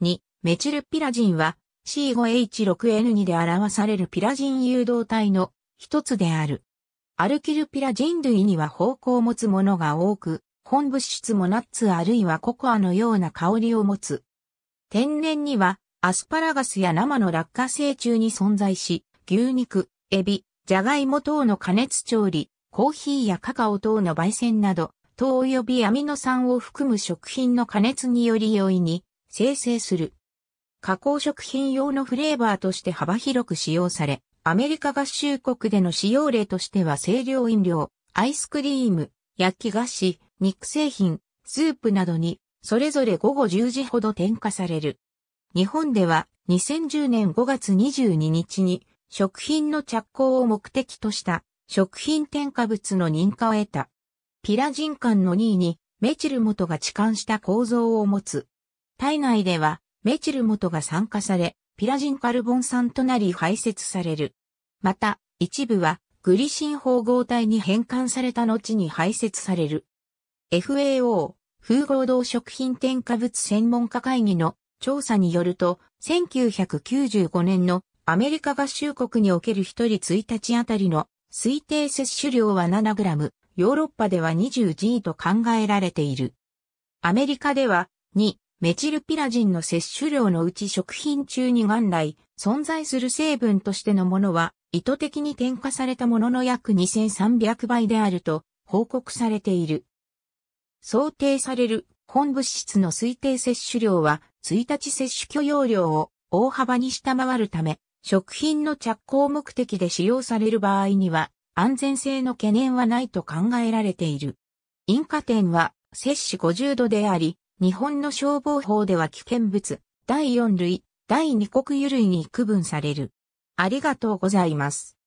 2、メチルピラジンは C5H6N2 で表されるピラジン誘導体の一つである。アルキルピラジン類には方向を持つものが多く、本物質もナッツあるいはココアのような香りを持つ。天然にはアスパラガスや生の落花生中に存在し、牛肉、エビ、ジャガイモ等の加熱調理、コーヒーやカカオ等の焙煎など、糖及びアミノ酸を含む食品の加熱により容易に生成する。加工食品用のフレーバーとして幅広く使用され、アメリカ合衆国での使用例としては清涼飲料、アイスクリーム、焼き菓子、肉製品、スープなどに、それぞれ午後10時ほど添加される。日本では2010年5月22日に食品の着工を目的とした食品添加物の認可を得た。ピラジン管の2位にメチル元が置換した構造を持つ体内ではメチル元が酸化され、ピラジンカルボン酸となり排泄される。また、一部はグリシン包合体に変換された後に排泄される。FAO、風合同食品添加物専門家会議の調査によると、1995年のアメリカ合衆国における1人1日あたりの推定摂取量は 7g、ヨーロッパでは 20G と考えられている。アメリカでは2、メチルピラジンの摂取量のうち食品中に元来存在する成分としてのものは意図的に添加されたものの約2300倍であると報告されている。想定される本物質の推定摂取量は1日摂取許容量を大幅に下回るため、食品の着工目的で使用される場合には安全性の懸念はないと考えられている。因果点は摂取50度であり、日本の消防法では危険物、第4類、第2国油類に区分される。ありがとうございます。